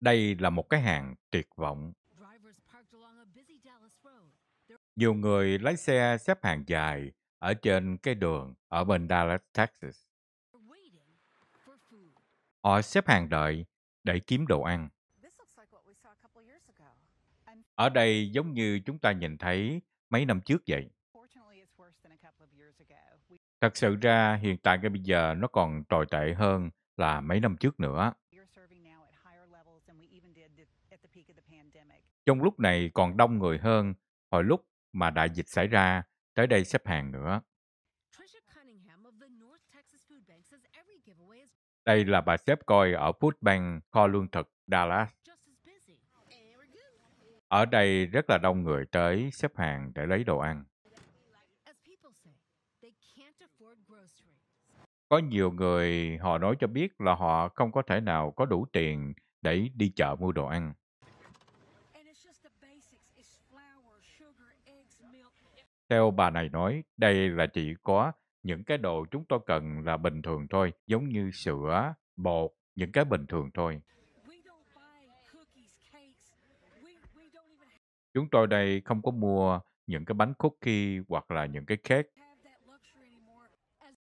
Đây là một cái hàng tuyệt vọng. Nhiều người lái xe xếp hàng dài ở trên cái đường ở bên Dallas, Texas. Họ xếp hàng đợi để kiếm đồ ăn. Ở đây giống như chúng ta nhìn thấy mấy năm trước vậy. Thật sự ra hiện tại cái bây giờ nó còn tồi tệ hơn là mấy năm trước nữa. Trong lúc này còn đông người hơn hồi lúc mà đại dịch xảy ra, tới đây xếp hàng nữa. Đây là bà xếp coi ở Food Bank kho lương thực Dallas. Ở đây rất là đông người tới xếp hàng để lấy đồ ăn. Có nhiều người họ nói cho biết là họ không có thể nào có đủ tiền để đi chợ mua đồ ăn. Theo bà này nói, đây là chỉ có những cái đồ chúng tôi cần là bình thường thôi, giống như sữa, bột, những cái bình thường thôi. Chúng tôi đây không có mua những cái bánh cookie hoặc là những cái cake.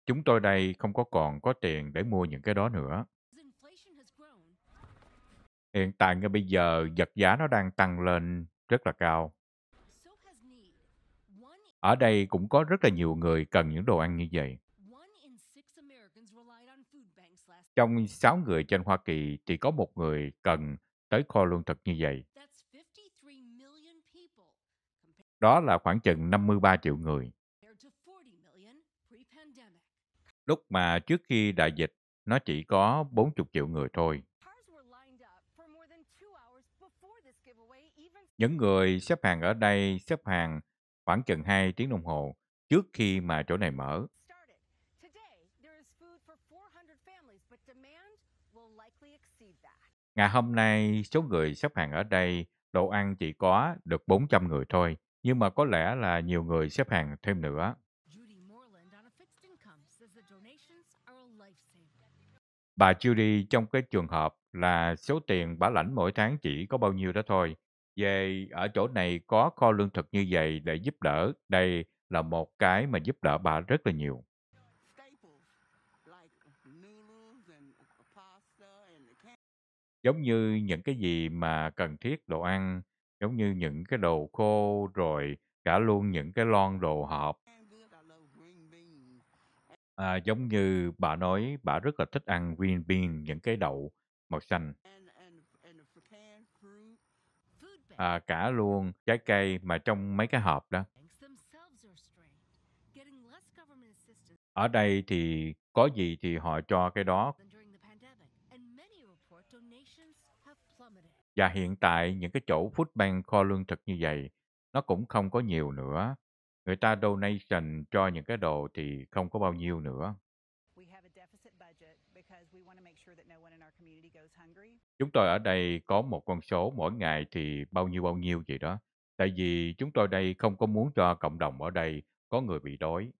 Chúng tôi đây không có còn có tiền để mua những cái đó nữa. Hiện tại ngay bây giờ, vật giá nó đang tăng lên rất là cao. Ở đây cũng có rất là nhiều người cần những đồ ăn như vậy. Trong 6 người trên Hoa Kỳ, chỉ có một người cần tới kho lương thực như vậy. Đó là khoảng chừng 53 triệu người lúc mà trước khi đại dịch nó chỉ có 40 triệu người thôi. Những người xếp hàng ở đây xếp hàng khoảng chừng 2 tiếng đồng hồ trước khi mà chỗ này mở. Ngày hôm nay, số người xếp hàng ở đây đồ ăn chỉ có được 400 người thôi, nhưng mà có lẽ là nhiều người xếp hàng thêm nữa. Bà Judy trong cái trường hợp là số tiền bà lãnh mỗi tháng chỉ có bao nhiêu đó thôi. Về ở chỗ này có kho lương thực như vậy để giúp đỡ. Đây là một cái mà giúp đỡ bà rất là nhiều. Giống như những cái gì mà cần thiết đồ ăn, giống như những cái đồ khô rồi cả luôn những cái lon đồ hộp À, giống như bà nói bà rất là thích ăn green bean, những cái đậu màu xanh. À, cả luôn trái cây mà trong mấy cái hộp đó. Ở đây thì có gì thì họ cho cái đó. Và hiện tại những cái chỗ food bank kho lương thực như vậy nó cũng không có nhiều nữa người ta donation cho những cái đồ thì không có bao nhiêu nữa. Chúng tôi ở đây có một con số mỗi ngày thì bao nhiêu bao nhiêu vậy đó. Tại vì chúng tôi đây không có muốn cho cộng đồng ở đây có người bị đói.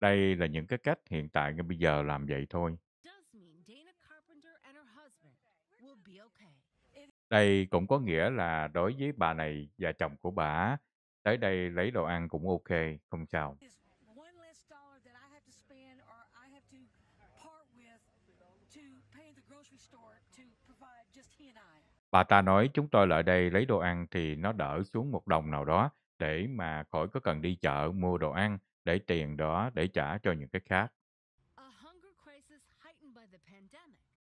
Đây là những cái cách hiện tại ngay bây giờ làm vậy thôi. Đây cũng có nghĩa là đối với bà này và chồng của bà tới đây lấy đồ ăn cũng ok, không sao. Bà ta nói chúng tôi lại đây lấy đồ ăn thì nó đỡ xuống một đồng nào đó để mà khỏi có cần đi chợ mua đồ ăn để tiền đó để trả cho những cái khác.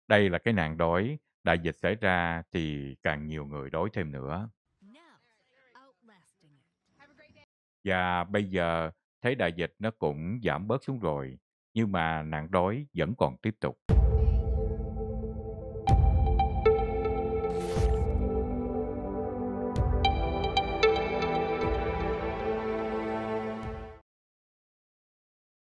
Đây là cái nạn đói đại dịch xảy ra thì càng nhiều người đói thêm nữa. Và bây giờ thấy đại dịch nó cũng giảm bớt xuống rồi, nhưng mà nạn đói vẫn còn tiếp tục.